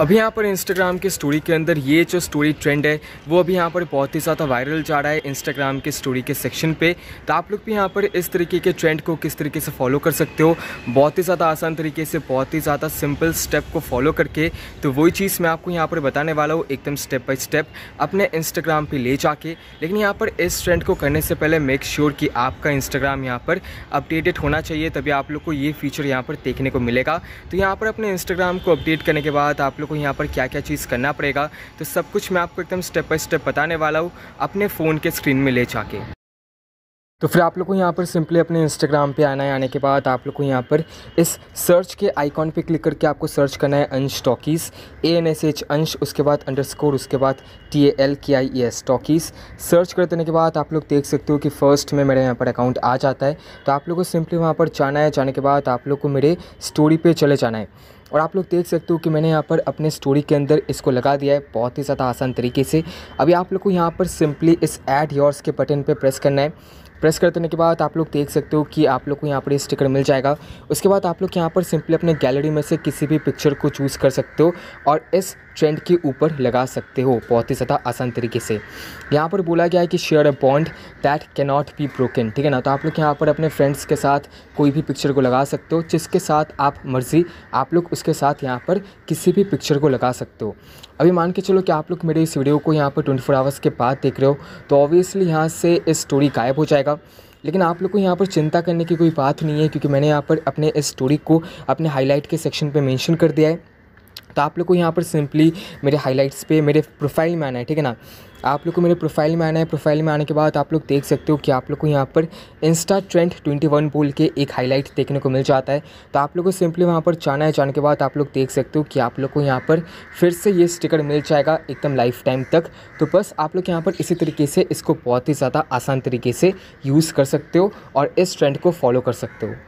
अभी यहाँ पर इंस्टाग्राम की स्टोरी के अंदर ये जो स्टोरी ट्रेंड है वो अभी यहाँ पर बहुत ही ज़्यादा वायरल जा रहा है इंस्टाग्राम के स्टोरी के सेक्शन पे तो आप लोग भी यहाँ पर इस तरीके के ट्रेंड को किस तरीके से फॉलो कर सकते हो बहुत ही ज़्यादा आसान तरीके से बहुत ही ज़्यादा सिंपल स्टेप को फॉलो करके तो वही चीज़ मैं आपको यहाँ पर बताने वाला हूँ एकदम स्टेप बाई स्टेप अपने इंस्टाग्राम पर ले जाके लेकिन यहाँ पर इस ट्रेंड को करने से पहले मेक श्योर कि आपका इंस्टाग्राम यहाँ पर अपडेटेड होना चाहिए तभी आप लोग को ये फीचर यहाँ पर देखने को मिलेगा तो यहाँ पर अपने इंस्टाग्राम को अपडेट करने के बाद आप लोग को यहाँ पर क्या क्या चीज़ करना पड़ेगा तो सब कुछ मैं आपको एकदम स्टेप बाई स्टेप बताने वाला हूँ अपने फ़ोन के स्क्रीन में ले जाके तो फिर आप लोग को यहाँ पर सिंपली अपने इंस्टाग्राम पे आना है आने के बाद आप लोग को यहाँ पर इस सर्च के आइकॉन पे क्लिक करके आपको सर्च करना है Ansh talkies A N S H Ansh उसके बाद अंडरस्कोर उसके बाद टी ए एल के आई एस टॉकीस सर्च कर देने के बाद आप लोग देख सकते हो कि फ़र्स्ट में मेरे यहाँ पर अकाउंट आ जाता है तो आप लोग को सिंपली वहाँ पर जाना है जाने के बाद आप लोग को मेरे स्टोरी पर चले जाना है और आप लोग देख सकते हो कि मैंने यहाँ पर अपने स्टोरी के अंदर इसको लगा दिया है बहुत ही ज़्यादा आसान तरीके से अभी आप लोग को यहाँ पर सिंपली इस ऐड योर्स के बटन पर प्रेस करना है प्रेस कर देने के बाद आप लोग देख सकते हो कि आप लोग को यहाँ पर स्टिकर मिल जाएगा उसके बाद आप लोग यहाँ पर सिंपली अपने गैलरी में से किसी भी पिक्चर को चूज़ कर सकते हो और इस ट्रेंड के ऊपर लगा सकते हो बहुत ही ज़्यादा आसान तरीके से यहाँ पर बोला गया है कि share a bond that cannot be broken ठीक है ना तो आप लोग यहाँ पर अपने फ्रेंड्स के साथ कोई भी पिक्चर को लगा सकते हो जिसके साथ आप मर्ज़ी आप लोग उसके साथ यहाँ पर किसी भी पिक्चर को लगा सकते हो अभी मान के चलो कि आप लोग मेरे इस वीडियो को यहाँ पर ट्वेंटी फोर आवर्स के बाद देख रहे हो तो ऑब्वियसली यहाँ से इस स्टोरी गायब हो जाएगा लेकिन आप लोग को यहाँ पर चिंता करने की कोई बात नहीं है क्योंकि मैंने यहाँ पर अपने इस स्टोरी को अपने हाईलाइट के सेक्शन पे मेंशन कर दिया है तो आप लोग को यहाँ पर सिंपली मेरे हाईलाइट्स पे मेरे प्रोफाइल में आना है ठीक है ना आप लोग को मेरे प्रोफाइल में आना है प्रोफाइल में आने के बाद आप लोग देख सकते हो कि आप लोग को यहाँ पर इंस्टा ट्रेंड 21 बोल के एक हाईलाइट देखने को मिल जाता है तो आप लोग को सिंपली वहाँ पर जाना है जाने के बाद आप लोग देख सकते हो कि आप लोग को यहाँ पर फिर से ये स्टिकर मिल जाएगा एकदम लाइफ टाइम तक तो बस आप लोग यहाँ पर इसी तरीके से इसको बहुत ही ज़्यादा आसान तरीके से यूज़ कर सकते हो और इस ट्रेंड को फॉलो कर सकते हो